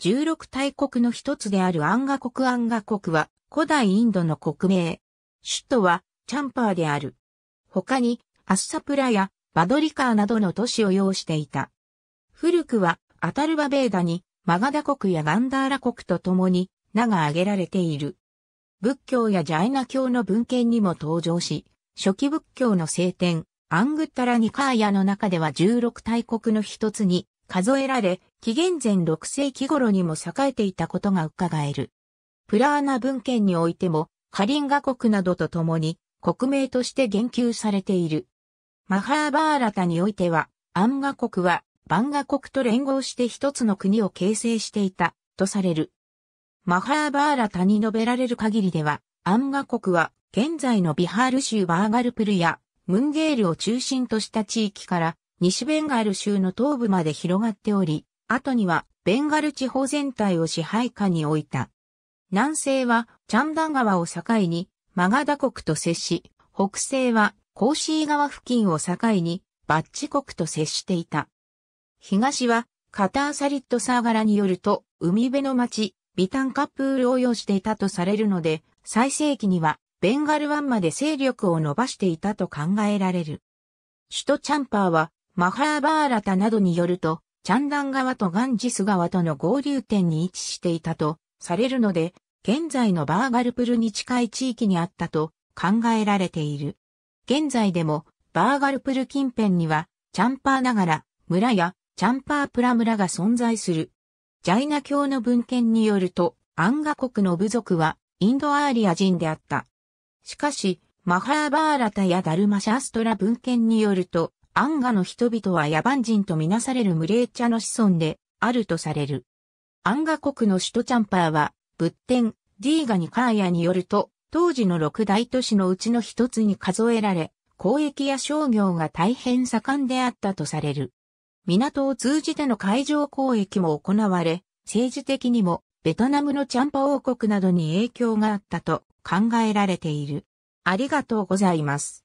16大国の一つであるアンガ国アンガ国は古代インドの国名。首都はチャンパーである。他にアッサプラやバドリカーなどの都市を要していた。古くはアタルバベーダにマガダ国やガンダーラ国と共に名が挙げられている。仏教やジャイナ教の文献にも登場し、初期仏教の聖典、アングッタラニカーヤの中では16大国の一つに数えられ、紀元前6世紀頃にも栄えていたことが伺える。プラーナ文献においても、カリンガ国などと共に国名として言及されている。マハーバーラタにおいては、アンガ国はバンガ国と連合して一つの国を形成していた、とされる。マハーバーラタに述べられる限りでは、アンガ国は現在のビハール州バーガルプルやムンゲールを中心とした地域から西ベンガル州の東部まで広がっており、後にはベンガル地方全体を支配下に置いた。南西はチャンダン川を境にマガダ国と接し、北西はコーシー川付近を境にバッチ国と接していた。東はカターサリットサーガラによると海辺の町ビタンカップールを意していたとされるので、最盛期にはベンガル湾まで勢力を伸ばしていたと考えられる。首都チャンパーはマハーバーラタなどによると、チャンダン川とガンジス川との合流点に位置していたとされるので、現在のバーガルプルに近い地域にあったと考えられている。現在でもバーガルプル近辺にはチャンパーながら村やチャンパープラ村が存在する。ジャイナ教の文献によるとアンガ国の部族はインドアーリア人であった。しかし、マハーバーラタやダルマシャストラ文献によると、アンガの人々は野蛮人とみなされるムレーチャの子孫であるとされる。アンガ国の首都チャンパーは、仏典、ディーガニカーヤによると、当時の六大都市のうちの一つに数えられ、交易や商業が大変盛んであったとされる。港を通じての海上交易も行われ、政治的にもベトナムのチャンパ王国などに影響があったと考えられている。ありがとうございます。